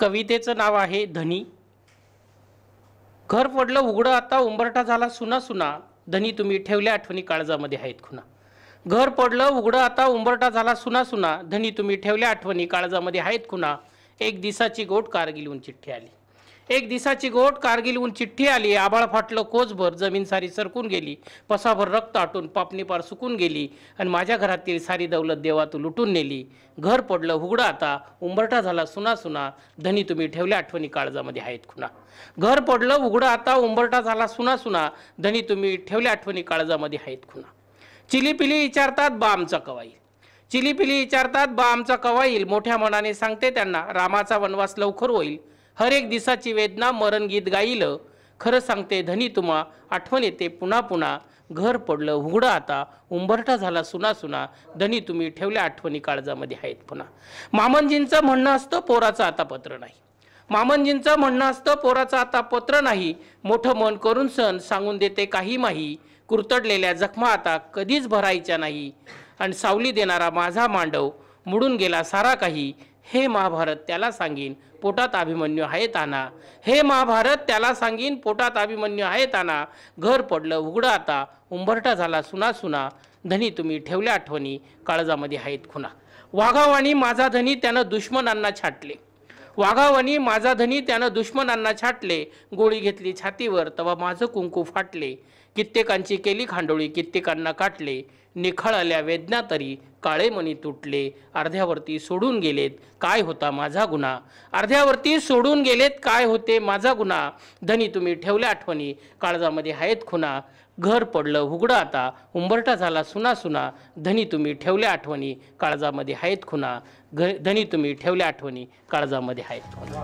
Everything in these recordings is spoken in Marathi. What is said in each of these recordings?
कवितेचं नाव आहे धनी घर पडलं उघडं आता उंबरठा झाला सुना सुना धनी तुम्ही ठेवल्या आठवणी काळजामध्ये आहेत खुना घर पडलं उघडं आता उंबरटा झाला सुना सुना धनी तुम्ही ठेवल्या आठवणी काळजामध्ये आहेत खुना एक दिसाची गोट कारगिल उंची आली एक दिसाची गोट कारगिलहून चिठ्ठी आली आबाळ फाटलं कोचभर जमीन सारी सरकून गेली पसाभर रक्त आटून पापणीपार सुकून गेली आणि माझ्या घरातील सारी दौलत देवात लुटून नेली घर पडलं हुगडा आता उंबरठा झाला सुना सुना धनी तुम्ही ठेवल्या आठवणी काळजामध्ये आहेत खुना घर पडलं उघडं आता उंबरठा झाला सुना सुना धनी तुम्ही ठेवल्या आठवणी काळजामध्ये आहेत खुना चिलीपिली विचारतात बा आमचा कवाई चिलीपिली विचारतात बा आमचा कवाईल मोठ्या मनाने सांगते त्यांना रामाचा वनवास लवकर होईल हर एक दिसाची वेदना मरण गीत गाईल खरं सांगते धनी तुम्हा आठवण येते पुन्हा पुन्हा घर पडलं उघडं आता उंबरठा झाला सुना सुना धनी तुम्ही ठेवल्या आठवणी काळजामध्ये आहेत पुन्हा मामनजींचं म्हणणं असतं पोराचं आता पत्र नाही मामनजींचं म्हणणं असतं पोराचं आता पत्र नाही मोठं मन करून सण सांगून देते काही माही कुरतडलेल्या जखमा आता कधीच भरायच्या नाही आणि सावली देणारा माझा मांडव मुडून गेला सारा काही हे महाभारत त्याला सांगीन पोटात अभिमन्यू आहे ताना हे महाभारत त्याला सांगीन पोटात अभिमन्यू आहे ताना घर पडलं उघडं आता उंबरटा झाला सुना सुना धनी तुम्ही ठेवल्या आठवणी काळजामध्ये आहेत खुना वाघावाणी माझा धनी त्यानं दुश्मनांना छाटले वाघावानी माझा धनी त्यानं दुश्मनांना छाटले गोळी घेतली छातीवर तवा माझं कुंकू फाटले कित्येकांची केली खांडोळी कित्येकांना काटले निखळल्या वेदना तरी काळे काळेमणी तुटले अर्ध्यावरती सोडून गेलेत काय होता माझा गुन्हा अर्ध्यावरती सोडून गेलेत काय होते माझा गुन्हा धनी तुम्ही ठेवल्या आठवणी काळजामध्ये आहेत खुना घर पडलं उघडं आता उंबरटा झाला सुना सुना धनी तुम्ही ठेवल्या आठवणी काळजामध्ये आहेत खुना घ धनी तुम्ही ठेवल्या आठवणी काळजामध्ये आहेत खुना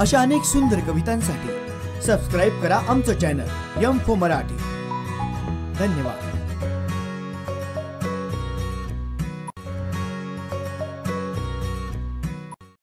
अशा अनेक सुंदर कवितांसाठी सबस्क्राइब करा आमचं चॅनल यम फो मराठी धन्यवाद